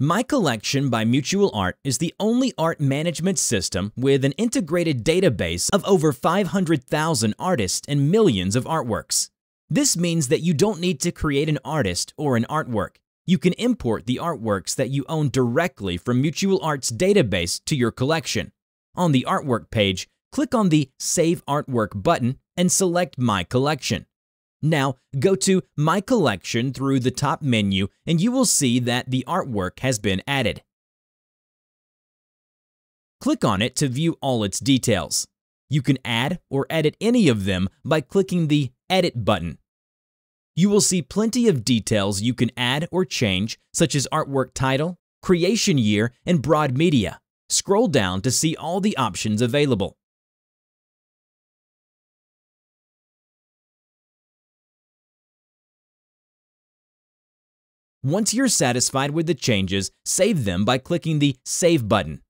My Collection by Mutual Art is the only art management system with an integrated database of over 500,000 artists and millions of artworks. This means that you don't need to create an artist or an artwork. You can import the artworks that you own directly from Mutual Art's database to your collection. On the artwork page, click on the Save Artwork button and select My Collection. Now, go to My Collection through the top menu and you will see that the artwork has been added. Click on it to view all its details. You can add or edit any of them by clicking the Edit button. You will see plenty of details you can add or change, such as artwork title, creation year, and broad media. Scroll down to see all the options available. Once you're satisfied with the changes, save them by clicking the Save button.